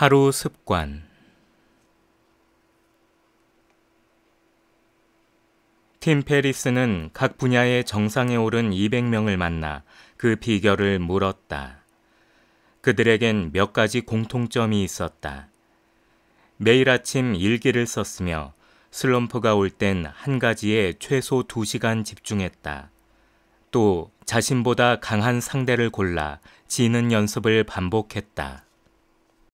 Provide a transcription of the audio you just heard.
하루 습관 팀 페리스는 각 분야의 정상에 오른 200명을 만나 그 비결을 물었다. 그들에겐 몇 가지 공통점이 있었다. 매일 아침 일기를 썼으며 슬럼프가 올 땐 한 가지에 최소 2시간 집중했다. 또 자신보다 강한 상대를 골라 지는 연습을 반복했다.